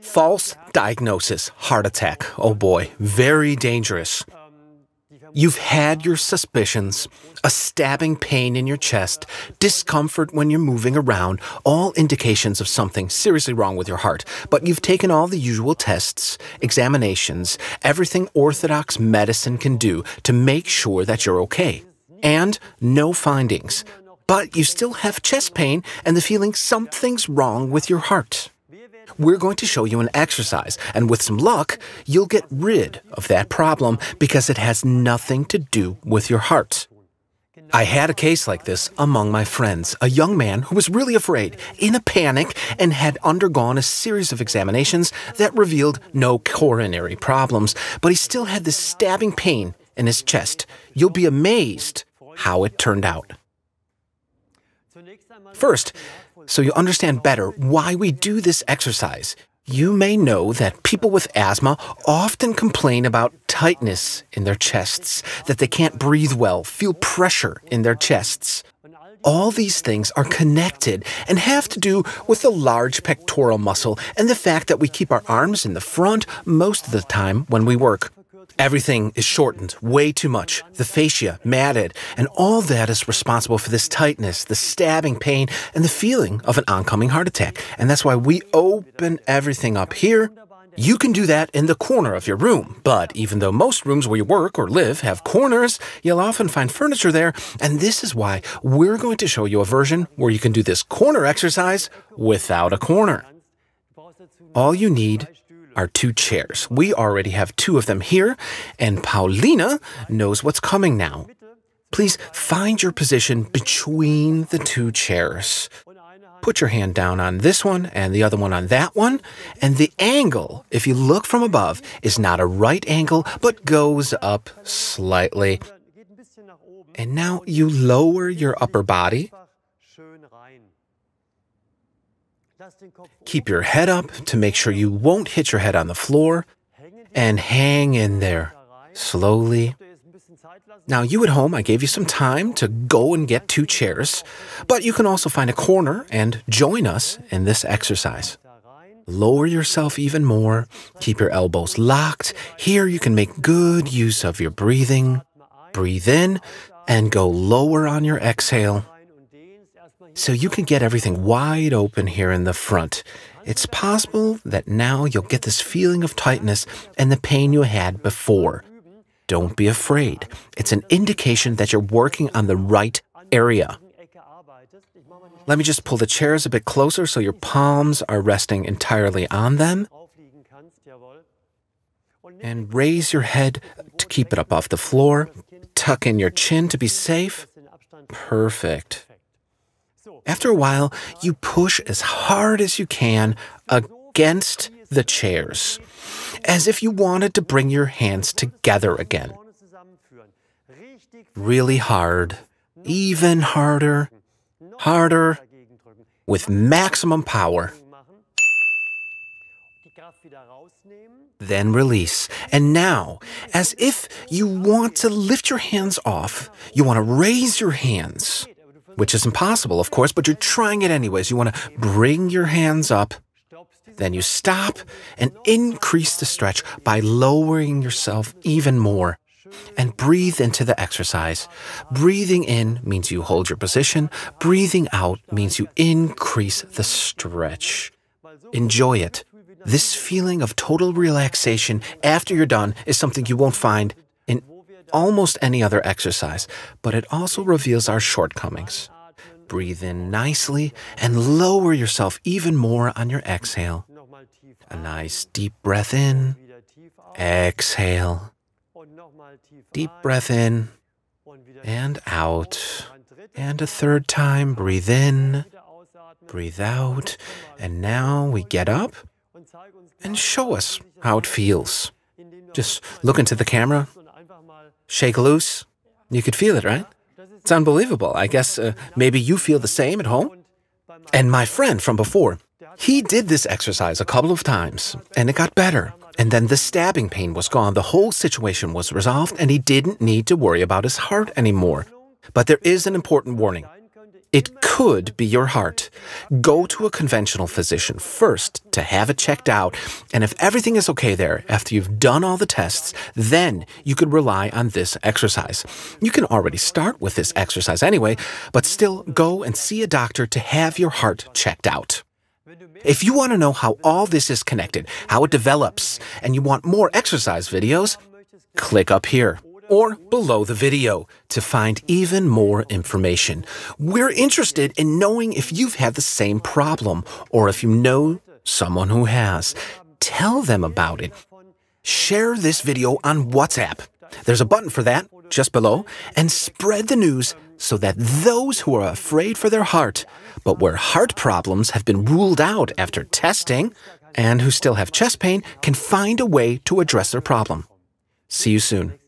False diagnosis, heart attack. Oh boy, very dangerous. You've had your suspicions, a stabbing pain in your chest, discomfort when you're moving around, all indications of something seriously wrong with your heart. But you've taken all the usual tests, examinations, everything orthodox medicine can do to make sure that you're okay. And no findings. But you still have chest pain and the feeling something's wrong with your heart we're going to show you an exercise, and with some luck, you'll get rid of that problem because it has nothing to do with your heart. I had a case like this among my friends, a young man who was really afraid, in a panic, and had undergone a series of examinations that revealed no coronary problems, but he still had this stabbing pain in his chest. You'll be amazed how it turned out. First, so you understand better why we do this exercise, you may know that people with asthma often complain about tightness in their chests, that they can't breathe well, feel pressure in their chests. All these things are connected and have to do with the large pectoral muscle and the fact that we keep our arms in the front most of the time when we work. Everything is shortened way too much. The fascia matted, and all that is responsible for this tightness, the stabbing pain, and the feeling of an oncoming heart attack. And that's why we open everything up here. You can do that in the corner of your room, but even though most rooms where you work or live have corners, you'll often find furniture there, and this is why we're going to show you a version where you can do this corner exercise without a corner. All you need are two chairs. We already have two of them here, and Paulina knows what's coming now. Please find your position between the two chairs. Put your hand down on this one and the other one on that one. And the angle, if you look from above, is not a right angle, but goes up slightly. And now you lower your upper body Keep your head up to make sure you won't hit your head on the floor and hang in there slowly. Now, you at home, I gave you some time to go and get two chairs, but you can also find a corner and join us in this exercise. Lower yourself even more, keep your elbows locked. Here, you can make good use of your breathing. Breathe in and go lower on your exhale so you can get everything wide open here in the front. It's possible that now you'll get this feeling of tightness and the pain you had before. Don't be afraid. It's an indication that you're working on the right area. Let me just pull the chairs a bit closer so your palms are resting entirely on them. And raise your head to keep it up off the floor. Tuck in your chin to be safe. Perfect. After a while, you push as hard as you can against the chairs, as if you wanted to bring your hands together again. Really hard, even harder, harder, with maximum power. Then release. And now, as if you want to lift your hands off, you want to raise your hands which is impossible, of course, but you're trying it anyways. You want to bring your hands up, then you stop and increase the stretch by lowering yourself even more. And breathe into the exercise. Breathing in means you hold your position. Breathing out means you increase the stretch. Enjoy it. This feeling of total relaxation after you're done is something you won't find almost any other exercise, but it also reveals our shortcomings. Breathe in nicely and lower yourself even more on your exhale. A nice deep breath in, exhale, deep breath in, and out. And a third time, breathe in, breathe out. And now we get up and show us how it feels. Just look into the camera shake loose. You could feel it, right? It's unbelievable. I guess uh, maybe you feel the same at home. And my friend from before, he did this exercise a couple of times and it got better. And then the stabbing pain was gone. The whole situation was resolved and he didn't need to worry about his heart anymore. But there is an important warning. It could be your heart. Go to a conventional physician first to have it checked out, and if everything is okay there after you've done all the tests, then you could rely on this exercise. You can already start with this exercise anyway, but still go and see a doctor to have your heart checked out. If you want to know how all this is connected, how it develops, and you want more exercise videos, click up here or below the video to find even more information. We're interested in knowing if you've had the same problem or if you know someone who has. Tell them about it. Share this video on WhatsApp. There's a button for that just below and spread the news so that those who are afraid for their heart, but where heart problems have been ruled out after testing, and who still have chest pain can find a way to address their problem. See you soon.